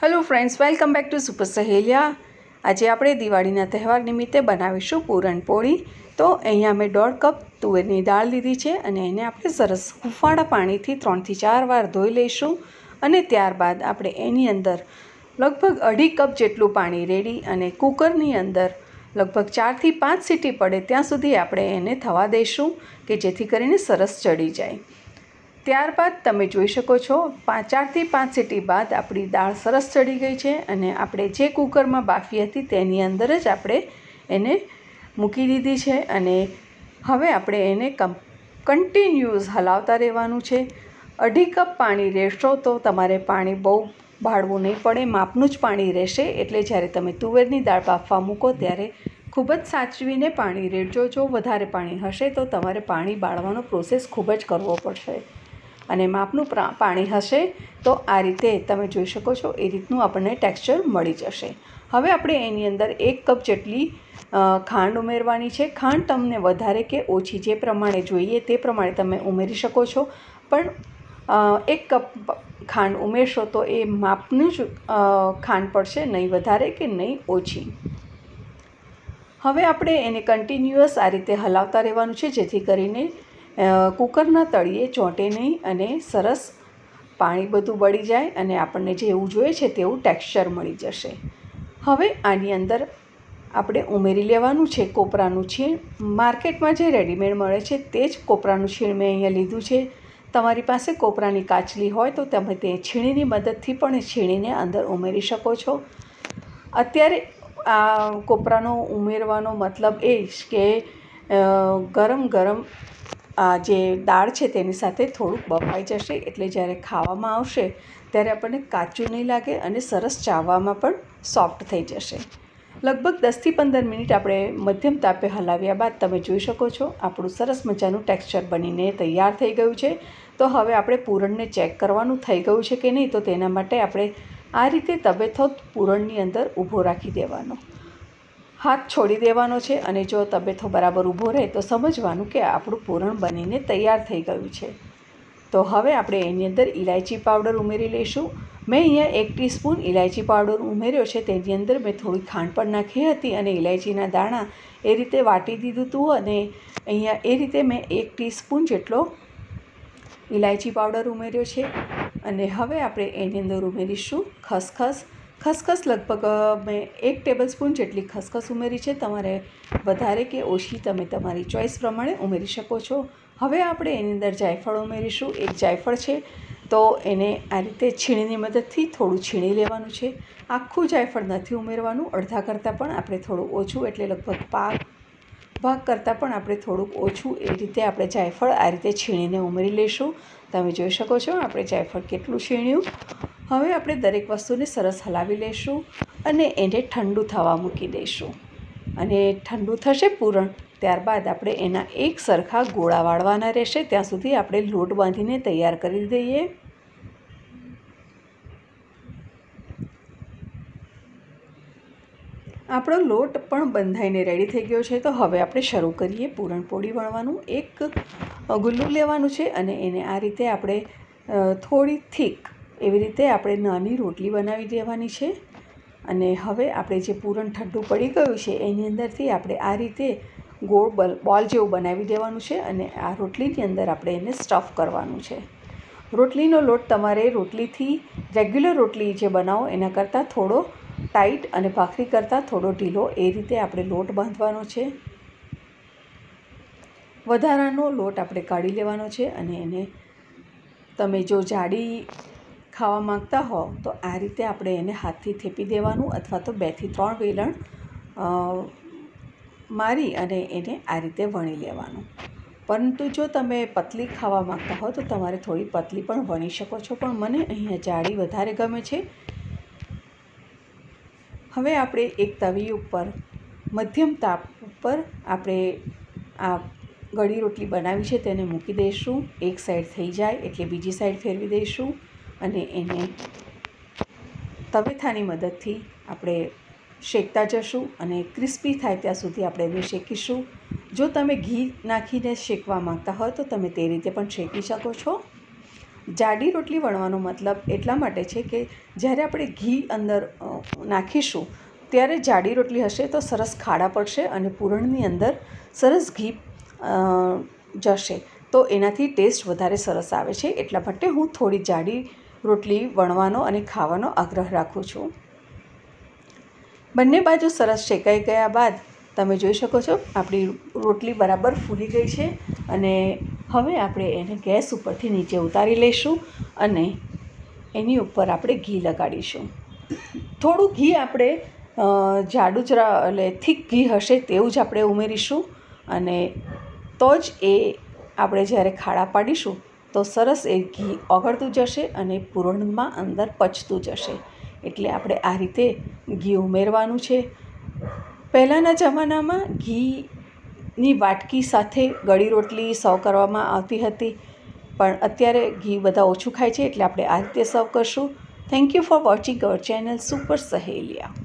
hello friends welcome back to super Saheliya આજે આપણે દિવાળીના તહેવાર નિમિત્તે બનાવીશું પૂરણપોળી તો અહીંયા મેં દોઢ કપ તુવેરની દાળ લીધી છે અને એને આપણે સરસ હુંફાળા પાણીથી ત્રણથી ચાર વાર ધોઈ લઈશું અને ત્યારબાદ આપણે એની અંદર લગભગ અઢી કપ જેટલું પાણી રેડી અને કુકરની અંદર લગભગ ચારથી પાંચ સીટી પડે ત્યાં સુધી આપણે એને થવા દઈશું કે જેથી કરીને સરસ ચડી જાય ત્યારબાદ તમે જોઈ શકો છો ચારથી પાંચ સીટી બાદ આપણી દાળ સરસ ચડી ગઈ છે અને આપણે જે કુકરમાં બાફી હતી તેની અંદર જ આપણે એને મૂકી દીધી છે અને હવે આપણે એને કમ કન્ટિન્યુઅસ હલાવતા રહેવાનું છે અઢી કપ પાણી રહેશો તો તમારે પાણી બહુ ભાળવું નહીં પડે માપનું જ પાણી રહેશે એટલે જ્યારે તમે તુવેરની દાળ બાફવા મૂકો ત્યારે ખૂબ જ સાચવીને પાણી રેડજો જો વધારે પાણી હશે તો તમારે પાણી બાળવાનો પ્રોસેસ ખૂબ જ કરવો પડશે અને માપનું પાણી હશે તો આ રીતે તમે જોઈ શકો છો એ રીતનું આપણને ટેક્સચર મળી જશે હવે આપણે એની અંદર એક કપ જેટલી ખાંડ ઉમેરવાની છે ખાંડ તમને વધારે કે ઓછી જે પ્રમાણે જોઈએ તે પ્રમાણે તમે ઉમેરી શકો છો પણ એક કપ ખાંડ ઉમેરશો તો એ માપનું જ ખાંડ પડશે નહીં વધારે કે નહીં ઓછી હવે આપણે એને કન્ટિન્યુઅસ આ રીતે હલાવતા રહેવાનું છે જેથી કરીને કુકરના તળિયે ચોંટે નહીં અને સરસ પાણી બધું બળી જાય અને આપણને જે એવું જોઈએ છે તેવું ટેક્સચર મળી જશે હવે આની અંદર આપણે ઉમેરી લેવાનું છે કોપરાનું છીણ માર્કેટમાં જે રેડીમેડ મળે છે તે જ કોપરાનું છીણ મેં અહીંયા લીધું છે તમારી પાસે કોપરાની કાચલી હોય તો તમે તે છીણીની મદદથી પણ છીણીને અંદર ઉમેરી શકો છો અત્યારે આ કોપરાનો ઉમેરવાનો મતલબ એ જ કે ગરમ ગરમ જે દાળ છે તેની સાથે થોડુંક બફાઈ જશે એટલે જ્યારે ખાવામાં આવશે ત્યારે આપણને કાચું નહીં લાગે અને સરસ ચાવવામાં પણ સોફ્ટ થઈ જશે લગભગ દસથી પંદર મિનિટ આપણે મધ્યમ તાપે હલાવ્યા બાદ તમે જોઈ શકો છો આપણું સરસ મજાનું ટેક્સચર બનીને તૈયાર થઈ ગયું છે તો હવે આપણે પૂરણને ચેક કરવાનું થઈ ગયું છે કે નહીં તો તેના માટે આપણે આ રીતે તબેથો પૂરણની અંદર ઊભો રાખી દેવાનો હાથ છોડી દેવાનો છે અને જો તબેથો બરાબર ઊભો રહે તો સમજવાનું કે આપણું પૂરણ બનીને તૈયાર થઈ ગયું છે તો હવે આપણે એની અંદર ઇલાયચી પાવડર ઉમેરી લઈશું મેં અહીંયા એક ટીસ્પૂન ઇલાયચી પાવડર ઉમેર્યો છે તેની અંદર મેં થોડી ખાંડ પણ નાખી હતી અને ઇલાયચીના દાણા એ રીતે વાટી દીધું હતું અને અહીંયા એ રીતે મેં એક ટીસ્પૂન જેટલો ઇલાયચી પાવડર ઉમેર્યો છે અને હવે આપણે એની અંદર ઉમેરીશું ખસખસ ખસખસ લગભગ મેં એક ટેબલ સ્પૂન જેટલી ખસખસ ઉમેરી છે તમારે વધારે કે ઓછી તમે તમારી ચોઈસ પ્રમાણે ઉમેરી શકો છો હવે આપણે એની અંદર જાયફળ ઉમેરીશું એક જાયફળ છે તો એને આ રીતે છીણીની મદદથી થોડું છીણી લેવાનું છે આખું જાયફળ નથી ઉમેરવાનું અડધા કરતાં પણ આપણે થોડું ઓછું એટલે લગભગ પાક ભાગ કરતાં પણ આપણે થોડુંક ઓછું એ રીતે આપણે જાયફળ આ રીતે છીણીને ઉમેરી લઈશું તમે જોઈ શકો છો આપણે જાયફળ કેટલું છીણ્યું હવે આપણે દરેક વસ્તુને સરસ હલાવી લઈશું અને એને ઠંડુ થવા મૂકી દઈશું અને ઠંડુ થશે પૂરણ ત્યારબાદ આપણે એના એક સરખા ગોળા વાળવાના રહેશે ત્યાં સુધી આપણે લોટ બાંધીને તૈયાર કરી દઈએ આપણો લોટ પણ બંધાઈને રેડી થઈ ગયો છે તો હવે આપણે શરૂ કરીએ પૂરણપોળી વણવાનું એક ગુલ્લું લેવાનું છે અને એને આ રીતે આપણે થોડી થીક એવી રીતે આપણે નાની રોટલી બનાવી દેવાની છે અને હવે આપણે જે પૂરણ ઠંડુ પડી ગયું છે એની અંદરથી આપણે આ રીતે ગોળ બલ બોલ જેવું બનાવી દેવાનું છે અને આ રોટલીની અંદર આપણે એને સ્ટફ કરવાનું છે રોટલીનો લોટ તમારે રોટલીથી રેગ્યુલર રોટલી જે બનાવો એના કરતાં થોડો ટાઈટ અને ભાખરી કરતાં થોડો ઢીલો એ રીતે આપણે લોટ બાંધવાનો છે વધારાનો લોટ આપણે કાઢી લેવાનો છે અને એને તમે જો જાડી ખાવા માંગતા હો તો આ રીતે આપણે એને હાથથી થેપી દેવાનું અથવા તો બેથી ત્રણ વેલણ મારી અને એને આ રીતે વણી લેવાનું પરંતુ જો તમે પતલી ખાવા માંગતા હો તો તમારે થોડી પતલી પણ વણી શકો છો પણ મને અહીંયા જાડી વધારે ગમે છે હવે આપણે એક તવી ઉપર મધ્યમ તાપ ઉપર આપણે આ ગળી રોટલી બનાવી છે તેને મૂકી દઈશું એક સાઈડ થઈ જાય એટલે બીજી સાઈડ ફેરવી દઈશું અને એને તવેથાની મદદથી આપણે શેકતા જશું અને ક્રિસ્પી થાય ત્યાં સુધી આપણે એને શેકીશું જો તમે ઘી નાખીને શેકવા માંગતા હોય તો તમે તે રીતે પણ શેકી શકો છો જાડી રોટલી વણવાનો મતલબ એટલા માટે છે કે જ્યારે આપણે ઘી અંદર નાખીશું ત્યારે જાડી રોટલી હશે તો સરસ ખાડા પડશે અને પૂરણની અંદર સરસ ઘી જશે તો એનાથી ટેસ્ટ વધારે સરસ આવે છે એટલા માટે હું થોડી જાડી રોટલી વણવાનો અને ખાવાનો આગ્રહ રાખું છું બંને બાજુ સરસ શેકાઈ ગયા બાદ તમે જોઈ શકો છો આપણી રોટલી બરાબર ફૂલી ગઈ છે અને હવે આપણે એને ગેસ ઉપરથી નીચે ઉતારી લઈશું અને એની ઉપર આપણે ઘી લગાડીશું થોડું ઘી આપણે જાડું જરા એટલે થીક ઘી હશે તેવું જ આપણે ઉમેરીશું અને તો જ એ આપણે જ્યારે ખાડા પાડીશું તો સરસ એ ઘી ઓગળતું જશે અને પૂરણમાં અંદર પચતું જશે એટલે આપણે આ રીતે ઘી ઉમેરવાનું છે પહેલાંના જમાનામાં ઘીની વાટકી સાથે ગળી રોટલી સર્વ કરવામાં આવતી હતી પણ અત્યારે ઘી બધા ઓછું ખાય છે એટલે આપણે આ રીતે સર્વ કરશું thank you for watching our channel super સહેલિયા